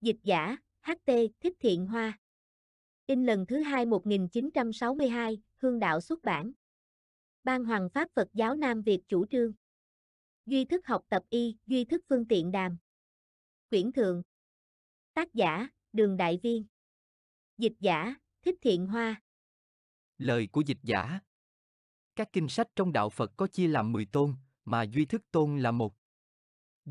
Dịch giả, HT, Thích Thiện Hoa. In lần thứ hai 1962, Hương Đạo xuất bản. Ban Hoàng Pháp Phật giáo Nam Việt chủ trương. Duy thức học tập y, duy thức phương tiện đàm. Quyển thượng. Tác giả, Đường Đại Viên. Dịch giả, Thích Thiện Hoa. Lời của dịch giả. Các kinh sách trong đạo Phật có chia làm 10 tôn, mà duy thức tôn là một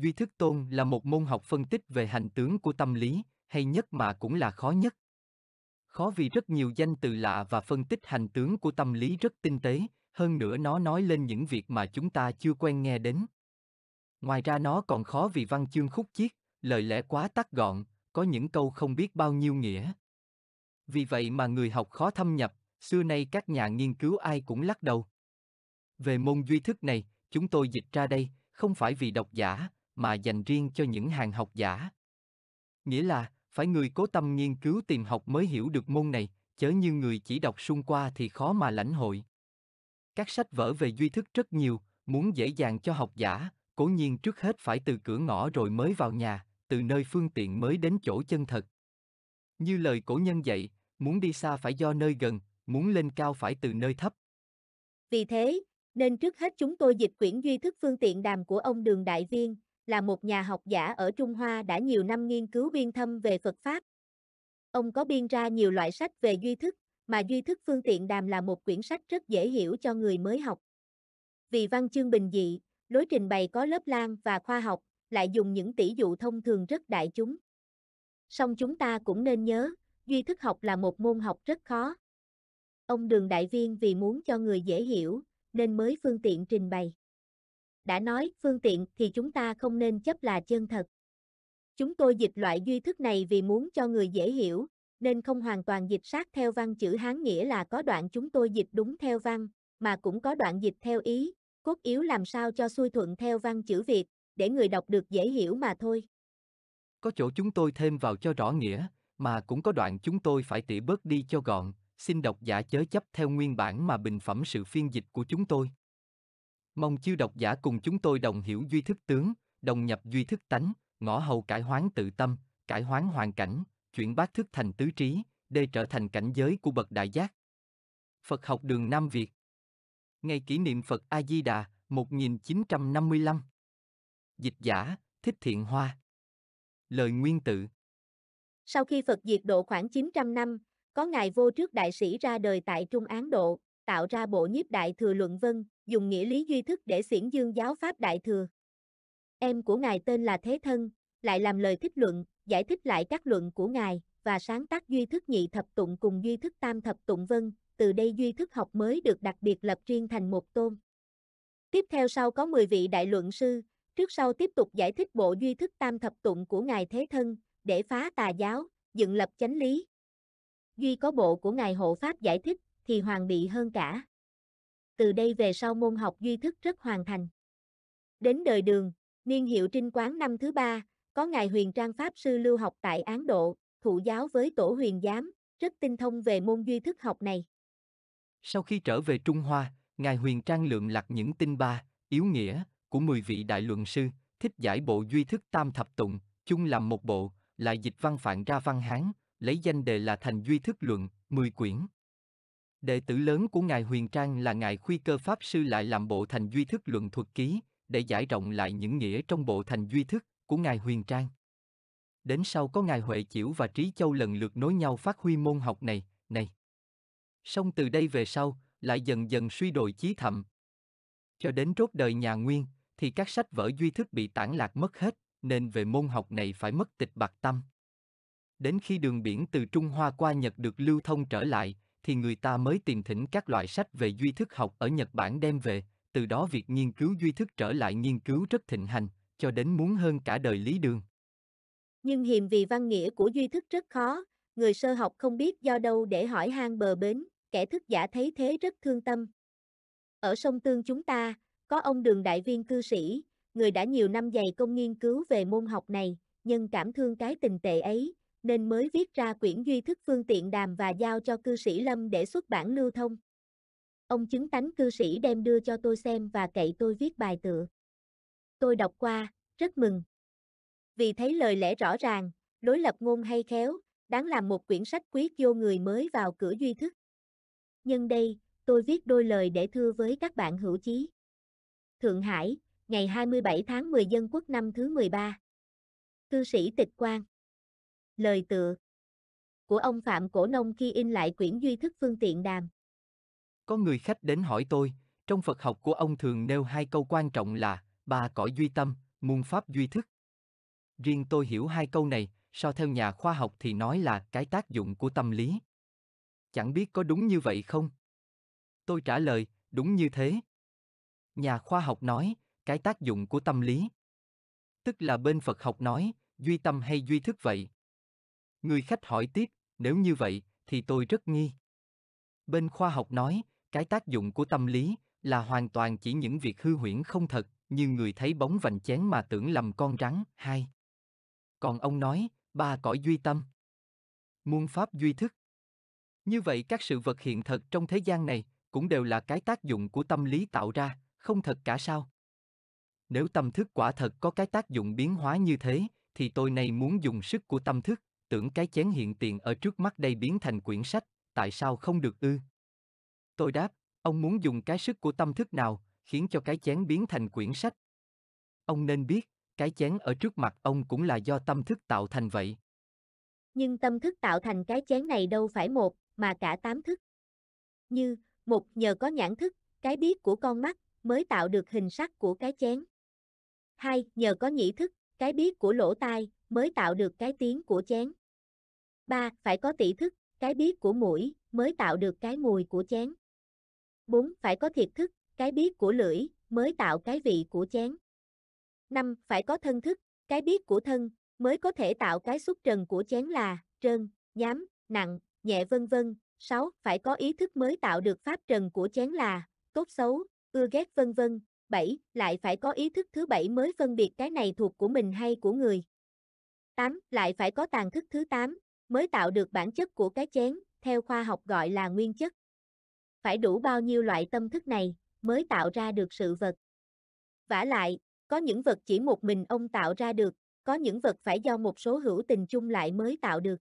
Duy thức tôn là một môn học phân tích về hành tướng của tâm lý, hay nhất mà cũng là khó nhất. Khó vì rất nhiều danh từ lạ và phân tích hành tướng của tâm lý rất tinh tế, hơn nữa nó nói lên những việc mà chúng ta chưa quen nghe đến. Ngoài ra nó còn khó vì văn chương khúc chiết, lời lẽ quá tắt gọn, có những câu không biết bao nhiêu nghĩa. Vì vậy mà người học khó thâm nhập, xưa nay các nhà nghiên cứu ai cũng lắc đầu. Về môn duy thức này, chúng tôi dịch ra đây, không phải vì độc giả, mà dành riêng cho những hàng học giả. Nghĩa là, phải người cố tâm nghiên cứu tìm học mới hiểu được môn này, chớ như người chỉ đọc xung qua thì khó mà lãnh hội. Các sách vở về duy thức rất nhiều, muốn dễ dàng cho học giả, cố nhiên trước hết phải từ cửa ngõ rồi mới vào nhà, từ nơi phương tiện mới đến chỗ chân thật. Như lời cổ nhân dạy, muốn đi xa phải do nơi gần, muốn lên cao phải từ nơi thấp. Vì thế, nên trước hết chúng tôi dịch quyển duy thức phương tiện đàm của ông Đường Đại Viên, là một nhà học giả ở Trung Hoa đã nhiều năm nghiên cứu biên thâm về Phật Pháp. Ông có biên ra nhiều loại sách về duy thức, mà duy thức phương tiện đàm là một quyển sách rất dễ hiểu cho người mới học. Vì văn chương bình dị, lối trình bày có lớp lan và khoa học, lại dùng những tỷ dụ thông thường rất đại chúng. Song chúng ta cũng nên nhớ, duy thức học là một môn học rất khó. Ông Đường Đại Viên vì muốn cho người dễ hiểu, nên mới phương tiện trình bày đã nói phương tiện thì chúng ta không nên chấp là chân thật. Chúng tôi dịch loại duy thức này vì muốn cho người dễ hiểu, nên không hoàn toàn dịch sát theo văn chữ Hán nghĩa là có đoạn chúng tôi dịch đúng theo văn, mà cũng có đoạn dịch theo ý, cốt yếu làm sao cho xuôi thuận theo văn chữ Việt, để người đọc được dễ hiểu mà thôi. Có chỗ chúng tôi thêm vào cho rõ nghĩa, mà cũng có đoạn chúng tôi phải tỉ bớt đi cho gọn, xin độc giả chớ chấp theo nguyên bản mà bình phẩm sự phiên dịch của chúng tôi. Mong chư độc giả cùng chúng tôi đồng hiểu duy thức tướng, đồng nhập duy thức tánh, ngõ hầu cải hoán tự tâm, cải hoán hoàn cảnh, chuyển bát thức thành tứ trí, để trở thành cảnh giới của bậc đại giác. Phật học đường Nam Việt Ngày kỷ niệm Phật A-di-đà, 1955 Dịch giả, Thích Thiện Hoa Lời nguyên tự Sau khi Phật diệt độ khoảng 900 năm, có ngài vô trước đại sĩ ra đời tại Trung Án Độ, tạo ra bộ nhiếp đại thừa luận vân, dùng nghĩa lý duy thức để xiển dương giáo Pháp Đại Thừa. Em của Ngài tên là Thế Thân, lại làm lời thích luận, giải thích lại các luận của Ngài, và sáng tác duy thức nhị thập tụng cùng duy thức tam thập tụng vân, từ đây duy thức học mới được đặc biệt lập riêng thành một tôn. Tiếp theo sau có 10 vị đại luận sư, trước sau tiếp tục giải thích bộ duy thức tam thập tụng của Ngài Thế Thân, để phá tà giáo, dựng lập chánh lý. Duy có bộ của Ngài Hộ Pháp giải thích, thì hoàng bị hơn cả từ đây về sau môn học duy thức rất hoàn thành. Đến đời đường, niên hiệu trinh quán năm thứ ba, có Ngài Huyền Trang Pháp Sư lưu học tại Án Độ, thụ giáo với tổ huyền giám, rất tinh thông về môn duy thức học này. Sau khi trở về Trung Hoa, Ngài Huyền Trang lượm lặt những tinh ba, yếu nghĩa, của 10 vị đại luận sư, thích giải bộ duy thức tam thập tụng, chung làm một bộ, lại dịch văn phạn ra văn hán, lấy danh đề là thành duy thức luận, 10 quyển. Đệ tử lớn của Ngài Huyền Trang là Ngài Khuy Cơ Pháp Sư lại làm bộ thành duy thức luận thuật ký, để giải rộng lại những nghĩa trong bộ thành duy thức của Ngài Huyền Trang. Đến sau có Ngài Huệ Chiểu và Trí Châu lần lượt nối nhau phát huy môn học này, này. xong từ đây về sau, lại dần dần suy đồi chí thậm. Cho đến rốt đời nhà Nguyên, thì các sách vở duy thức bị tản lạc mất hết, nên về môn học này phải mất tịch bạc tâm. Đến khi đường biển từ Trung Hoa qua Nhật được lưu thông trở lại, thì người ta mới tìm thỉnh các loại sách về duy thức học ở Nhật Bản đem về, từ đó việc nghiên cứu duy thức trở lại nghiên cứu rất thịnh hành, cho đến muốn hơn cả đời Lý Đường. Nhưng hiềm vì văn nghĩa của duy thức rất khó, người sơ học không biết do đâu để hỏi hang bờ bến, kẻ thức giả thấy thế rất thương tâm. Ở sông Tương chúng ta, có ông Đường Đại Viên cư sĩ, người đã nhiều năm dày công nghiên cứu về môn học này, nhân cảm thương cái tình tệ ấy, nên mới viết ra quyển duy thức phương tiện đàm và giao cho cư sĩ Lâm để xuất bản lưu thông. Ông chứng tánh cư sĩ đem đưa cho tôi xem và cậy tôi viết bài tựa. Tôi đọc qua, rất mừng. Vì thấy lời lẽ rõ ràng, đối lập ngôn hay khéo, đáng làm một quyển sách quý vô người mới vào cửa duy thức. Nhân đây, tôi viết đôi lời để thưa với các bạn hữu chí. Thượng Hải, ngày 27 tháng 10 dân quốc năm thứ 13. Cư sĩ Tịch Quang lời tựa của ông Phạm Cổ Nông khi in lại quyển Duy thức phương tiện đàm. Có người khách đến hỏi tôi, trong Phật học của ông thường nêu hai câu quan trọng là ba cõi duy tâm, muôn pháp duy thức. Riêng tôi hiểu hai câu này, so theo nhà khoa học thì nói là cái tác dụng của tâm lý. Chẳng biết có đúng như vậy không? Tôi trả lời, đúng như thế. Nhà khoa học nói, cái tác dụng của tâm lý. Tức là bên Phật học nói, duy tâm hay duy thức vậy. Người khách hỏi tiếp, nếu như vậy, thì tôi rất nghi. Bên khoa học nói, cái tác dụng của tâm lý là hoàn toàn chỉ những việc hư huyễn không thật, như người thấy bóng vành chén mà tưởng lầm con rắn, hai. Còn ông nói, ba cõi duy tâm. Muôn pháp duy thức. Như vậy các sự vật hiện thật trong thế gian này cũng đều là cái tác dụng của tâm lý tạo ra, không thật cả sao? Nếu tâm thức quả thật có cái tác dụng biến hóa như thế, thì tôi này muốn dùng sức của tâm thức, tưởng cái chén hiện tiền ở trước mắt đây biến thành quyển sách, tại sao không được ư? Tôi đáp, ông muốn dùng cái sức của tâm thức nào, khiến cho cái chén biến thành quyển sách? Ông nên biết, cái chén ở trước mặt ông cũng là do tâm thức tạo thành vậy. Nhưng tâm thức tạo thành cái chén này đâu phải một, mà cả tám thức. Như, một nhờ có nhãn thức, cái biết của con mắt, mới tạo được hình sắc của cái chén. Hai, nhờ có nhĩ thức, cái biết của lỗ tai, mới tạo được cái tiếng của chén. 3. Phải có tỷ thức, cái biết của mũi mới tạo được cái mùi của chén. 4. Phải có thiệt thức, cái biết của lưỡi mới tạo cái vị của chén. 5. Phải có thân thức, cái biết của thân mới có thể tạo cái xúc trần của chén là trơn, nhám, nặng, nhẹ vân vân. 6. Phải có ý thức mới tạo được pháp trần của chén là tốt xấu, ưa ghét vân vân. 7. Lại phải có ý thức thứ bảy mới phân biệt cái này thuộc của mình hay của người. 8. Lại phải có tàn thức thứ 8, mới tạo được bản chất của cái chén, theo khoa học gọi là nguyên chất. Phải đủ bao nhiêu loại tâm thức này, mới tạo ra được sự vật. vả lại, có những vật chỉ một mình ông tạo ra được, có những vật phải do một số hữu tình chung lại mới tạo được.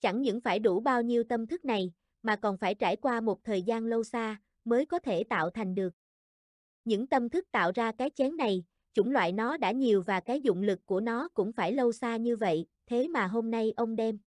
Chẳng những phải đủ bao nhiêu tâm thức này, mà còn phải trải qua một thời gian lâu xa, mới có thể tạo thành được. Những tâm thức tạo ra cái chén này, chủng loại nó đã nhiều và cái dụng lực của nó cũng phải lâu xa như vậy, thế mà hôm nay ông đem